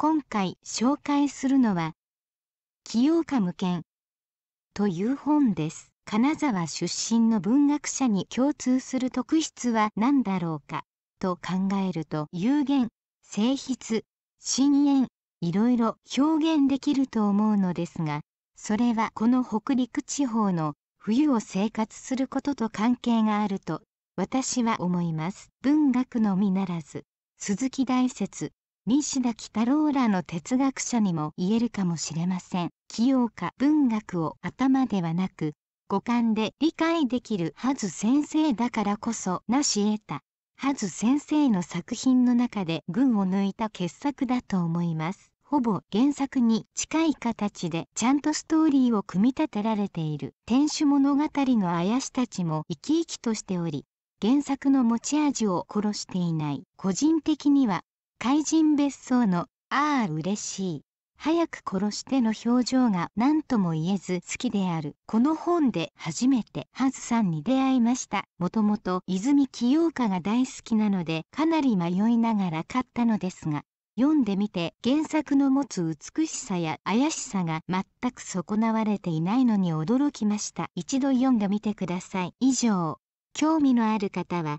今回紹介するのは「起用家無犬」という本です。金沢出身の文学者に共通する特質は何だろうかと考えると有限性質深淵いろいろ表現できると思うのですがそれはこの北陸地方の冬を生活することと関係があると私は思います文学のみならず鈴木大説西田喜太郎らの哲学者にも言えるかもしれません起用か文学を頭ではなく五感で理解できるハズ先生だからこそなし得たハズ先生の作品の中で群を抜いた傑作だと思いますほぼ原作に近い形でちゃんとストーリーを組み立てられている天守物語のあやしたちも生き生きとしており原作の持ち味を殺していない個人的には怪人別荘のああ嬉しい早く殺しての表情が何とも言えず好きであるこの本で初めてハズさんに出会いましたもともと泉清岡が大好きなのでかなり迷いながら買ったのですが読んでみて原作の持つ美しさや怪しさが全く損なわれていないのに驚きました一度読んでみてください以上興味のある方は